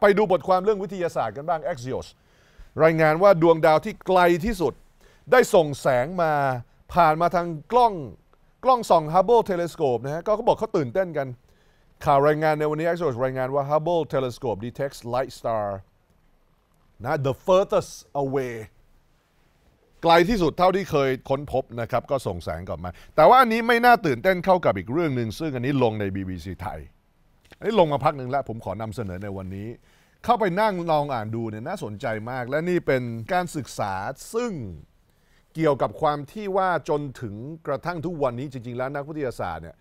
ไปดูบทความเรื่องวิทยาศาสตร์กันบ้าง Axios รายงานว่าดวงดาวที่ไกลที่สุด ได้ส่งแสงมาผ่านมาทางกล้องกล้องส่อง Hubble Telescope นะฮะก็เขาบอกเขาตื่นเต้นกัน ข่าวรายงานในวันนี้ Axios รายงานว่า Hubble Telescope detects light star นะ the furthest away ไกลที่สุดเท่าที่เคยค้นพบนะครับ ก็ส่งแสงกลับมา แต่ว่าอันนี้ไม่น่าตื่นเต้นเข้ากับอีกเรื่องหนึ่งซึ่งอันนี้ลงใน BBC ไทยอันนี้ลงมาพักหนึ่งแล้ว ผมขอนำเสนอในวันนี้ เข้าไปนั่งลองอ่านดูเนี่ยน่าสนใจมาก และนี่เป็นการศึกษาซึ่งเกี่ยวกับความที่ว่าจนถึงกระทั่งทุกวันนี้จริง ๆ แล้วนักวิทยาศาสตร์เนี่ย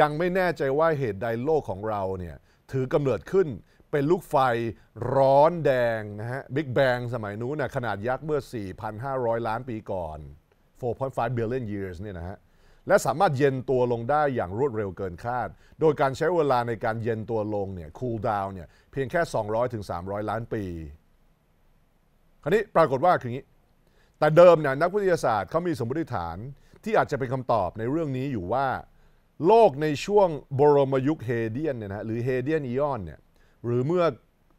ยังไม่แน่ใจว่าเหตุใดโลกของเราเนี่ยถือกำเนิดขึ้นเป็นลูกไฟร้อนแดงนะฮะบิ๊กแบงสมัยนู้นนะขนาดยักษ์เมื่อ 4,500 ล้านปีก่อน 4.5 billion years เนี่ยนะฮะและสามารถเย็นตัวลงได้อย่างรวดเร็วเกินคาด โดยการใช้เวลาในการเย็นตัวลงเนี่ย คูลดาวเนี่ย เพียงแค่ 200ถึงสา0ล้านปี คราวนี้ปรากฏว่าคืออย่างนี้ แต่เดิมเนี่ยนักวิทยาศาสตร์เขามีสมมติฐานที่อาจจะเป็นคำตอบในเรื่องนี้อยู่ว่า โลกในช่วงบรมยุคเฮเดียนเนี่ยนะหรือเฮเดียนอิออนเนี่ย หรือเมื่อ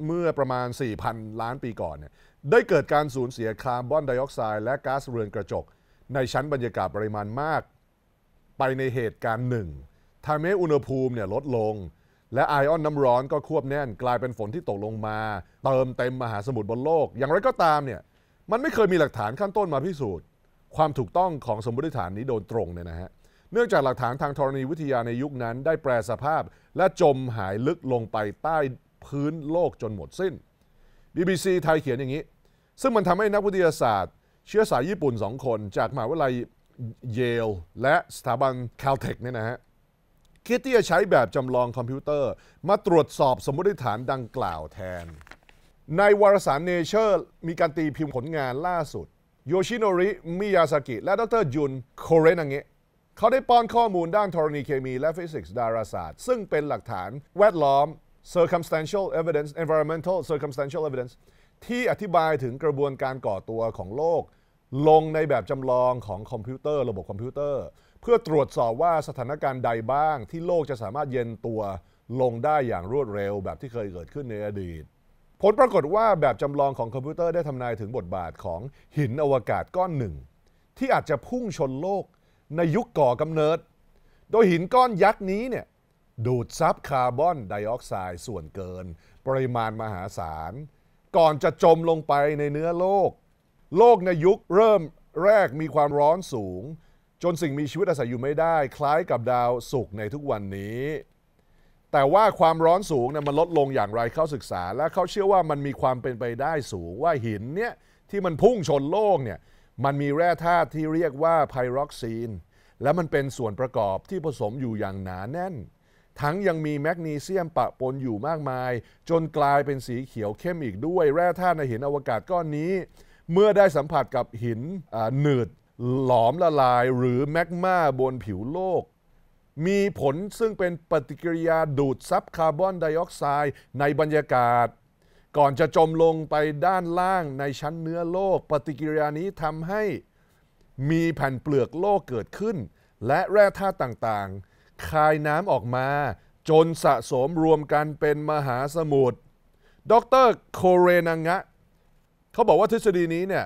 เมื่อประมาณ 4,000 ล้านปีก่อนเนี่ย ได้เกิดการสูญเสียคาร์บอนไดออกไซด์และก๊าซเรือนกระจก ในชั้นบรรยากาศปริมาณมากไปในเหตุการณ์หนึ่งทำให้อุณหภูมิเนี่ยลดลง และไอออนน้ำร้อนก็ควบแน่น กลายเป็นฝนที่ตกลงมา เติมเต็มมหาสมุทรบนโลก อย่างไรก็ตามเนี่ยมันไม่เคยมีหลักฐานขั้นต้นมาพิสูจน์ ความถูกต้องของสมมติฐานนี้โดนตรงเนี่ยนะฮะเนื่องจากหลักฐานทางธรณีวิทยาในยุคนั้นได้แปรสภาพ และจมหายลึกลงไปใต้พื้นโลกจนหมดสิ้น BBC ไทยเขียนอย่างนี้ ซึ่งมันทำให้นักวิทยาศาสตร์ เชื้อสายญี่ปุ่นสองคน จากมหาวิทยาลัยเยลและสถาบัน Caltech เนี่ยนะฮะคิดที่จะใช้แบบจำลองคอมพิวเตอร์มาตรวจสอบสมมติฐานดังกล่าวแทน ในวารสารเนเจอร์มีการตีพิมพ์ผลงานล่าสุดโยชิโนริมิยาสากิและดรยุนโคเรนังเงะเขาได้ป้อนข้อมูลด้านธรณีเคมีและฟิสิกส์ดาราศาสตร์ซึ่งเป็นหลักฐานแวดล้อม circumstantial evidence environmental circumstantial evidence ที่อธิบายถึงกระบวนการก่อตัวของโลกลงในแบบจำลองของคอมพิวเตอร์ระบบคอมพิวเตอร์ เพื่อตรวจสอบว่าสถานการณ์ใดบ้าง ที่โลกจะสามารถเย็นตัวลงได้อย่างรวดเร็ว แบบที่เคยเกิดขึ้นในอดีต ผลปรากฏว่าแบบจำลองของคอมพิวเตอร์ได้ทำนายถึงบทบาทของหินอวกาศก้อนหนึ่ง ที่อาจจะพุ่งชนโลกในยุคก่อกำเนิด โดยหินก้อนยักษ์นี้เนี่ยดูดซับคาร์บอนไดออกไซด์ส่วนเกิน ปริมาณมหาศาลก่อนจะจมลงไปในเนื้อโลกโลกในยุคเริ่มแรกมีความร้อนสูง จนสิ่งมีชีวิตอาศัยอยู่ไม่ได้ คล้ายกับดาวศุกร์ในทุกวันนี้ แต่ว่าความร้อนสูงเนี่ยมันลดลงอย่างไรเขาศึกษา และเขาเชื่อว่ามันมีความเป็นไปได้สูงว่าหินเนี่ยที่มันพุ่งชนโลกเนี่ยมันมีแร่ธาตุที่เรียกว่าไพร็อกซีน และมันเป็นส่วนประกอบที่ผสมอยู่อย่างหนาแน่น ทั้งยังมีแมกนีเซียมปะปนอยู่มากมาย จนกลายเป็นสีเขียวเข้มอีกด้วย แร่ธาตุในหินอวกาศก้อนนี้เมื่อได้สัมผัสกับหินหนืด หลอมละลายหรือแมกมาบนผิวโลก มีผลซึ่งเป็นปฏิกิริยาดูด ซับคาร์บอนไดออกไซด์ในบรรยากาศ ก่อนจะจมลงไปด้านล่างในชั้นเนื้อโลกปฏิกิริยานี้ทำให้มีแผ่นเปลือกโลกเกิดขึ้น และแร่ธาตุต่างๆคายน้ำออกมา จนสะสมรวมกันเป็นมหาสมุทรดรโคเรนังะเขาบอกว่าทฤษฎีนี้เนี่ย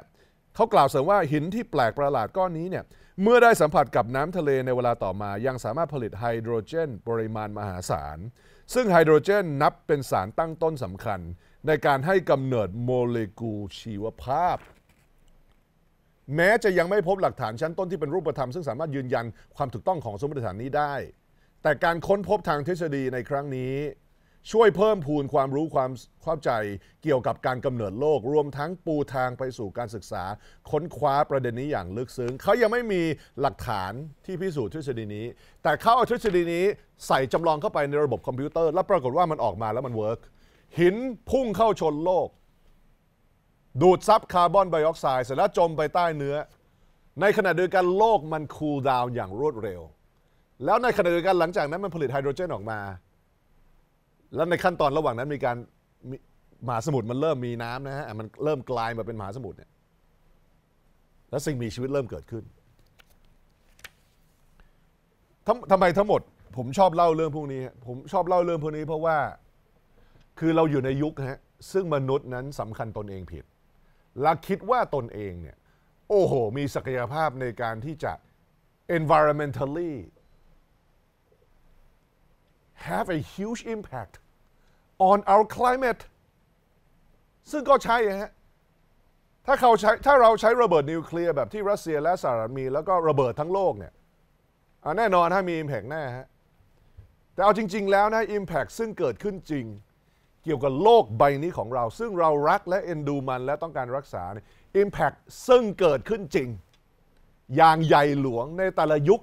เขากล่าวเสริมว่าหินที่แปลกประหลาดก้อนนี้เนี่ยเมื่อได้สัมผัสกับน้ำทะเลในเวลาต่อมา ยังสามารถผลิตไฮโดรเจนปริมาณมหาศาล ซึ่งไฮโดรเจนนับเป็นสารตั้งต้นสำคัญ ในการให้กำเนิดโมเลกุลชีวภาพ แม้จะยังไม่พบหลักฐานชั้นต้นที่เป็นรูปธรรมซึ่งสามารถยืนยันความถูกต้องของสมมติฐานนี้ได้ แต่การค้นพบทางทฤษฎีในครั้งนี้ช่วยเพิ่มพูนความรู้ความเข้าใจเกี่ยวกับการกำเนิดโลก รวมทั้งปูทางไปสู่การศึกษา ค้นคว้าประเด็นนี้อย่างลึกซึ้งเขายังไม่มีหลักฐานที่พิสูจน์ทฤษฎีนี้ แต่เขาเอาทฤษฎีนี้ ใส่จำลองเข้าไปในระบบคอมพิวเตอร์แล้วปรากฏว่ามันออกมาแล้วมันเวิร์กหินพุ่งเข้าชนโลก ดูดซับคาร์บอนไดออกไซด์เสร็จแล้วจมไปใต้เนื้อ ในขณะเดียวกันโลกมันคูลดาวน์อย่างรวดเร็ว แล้วในขณะเดียวกันหลังจากนั้นมันผลิตไฮโดรเจนออกมาแล้วในขั้นตอนระหว่างนั้นมีการมมหาสมุทรมันเริ่มมีน้ำนะฮะมันเริ่มกลายมาเป็นมหาสมุทรเนี่ยแล้วสิ่งมีชีวิตเริ่มเกิดขึ้นทำทำไมทั้งหมด ผมชอบเล่าเรื่องพวกนี้ ผมชอบเล่าเรื่องพวกนี้เพราะว่าคือเราอยู่ในยุคฮะซึ่งมนุษย์นั้นสำคัญตนเองผิด และคิดว่าตนเองเนี่ยโอ้โห มีศักยภาพในการที่จะ environmentally have a huge impact on our climate ซึ่งก็ใช่ฮะถ้าเขาใช้ถ้าเราใช้ระเบิดนิวเคลียร์แบบที่รัสเซียและสหรัฐมี แล้วก็ระเบิดทั้งโลกเนี่ยแน่นอนถ้ามีอิมแพกแน่ฮะ แต่เอาจริง ๆ แล้วนะอิมแพกซึ่งเกิดขึ้นจริง เกี่ยวกับโลกใบนี้ของเรา ซึ่งเรารักและเอ็นดูมัน และต้องการรักษาเนี่ยอิมแพกซึ่งเกิดขึ้นจริง อย่างใหญ่หลวงในแต่ละยุค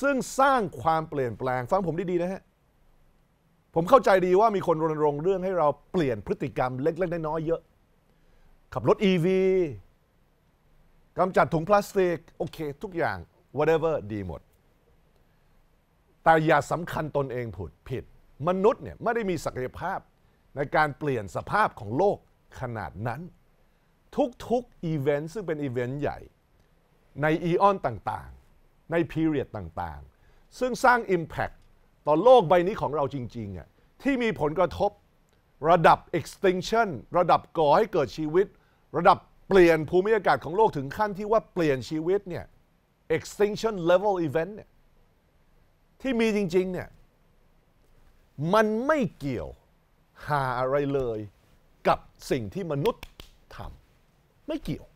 ซึ่งสร้างความเปลี่ยนแปลง ฟังผมดีๆนะฮะผมเข้าใจดีว่ามีคนรณรงค์เรื่องให้เราเปลี่ยนพฤติกรรมเล็ก ๆ น้อยๆเยอะ ขับรถ EV กำจัดถุงพลาสติก โอเค ทุกอย่าง whatever ดีหมดแต่อย่าสำคัญตนเองผุดผิด มนุษย์เนี่ยไม่ได้มีศักยภาพในการเปลี่ยนสภาพของโลกขนาดนั้น ทุก ๆ อีเวนต์ ซึ่งเป็นอีเวนต์ใหญ่ในอีออนต่างๆ ในพีเรียดต่างๆ ซึ่งสร้าง Impact ต่อโลกใบนี้ของเราจริงๆอ่ะที่มีผลกระทบระดับ extinction ระดับก่อให้เกิดชีวิต ระดับเปลี่ยนภูมิอากาศของโลกถึงขั้นที่ว่าเปลี่ยนชีวิตเนี่ย extinction level event เนี่ยที่มีจริงๆเนี่ยมันไม่เกี่ยวหาอะไรเลยกับสิ่งที่มนุษย์ทำไม่เกี่ยว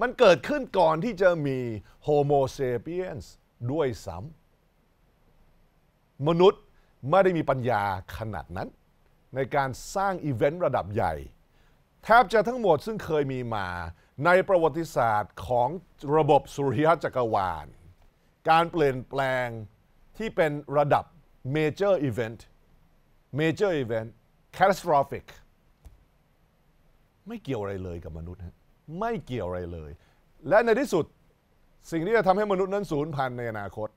มันเกิดขึ้นก่อนที่จะมีโฮโมเซเปียนส์ด้วยซ้ำมนุษย์ไม่ได้มีปัญญาขนาดนั้น ในการสร้างอีเวนต์ระดับใหญ่ แทบจะทั้งหมดซึ่งเคยมีมาในประวัติศาสตร์ของระบบสุริยะจักรวาล การเปลี่ยนแปลงที่เป็นระดับ major event major event catastrophic ไม่เกี่ยวอะไรเลยกับมนุษย์ฮะไม่เกี่ยวอะไรเลย และในที่สุดสิ่งที่จะทำให้มนุษย์นั้นสูญพันธุ์ในอนาคต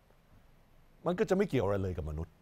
มันก็จะไม่เกี่ยวอะไรเลยกับมนุษย์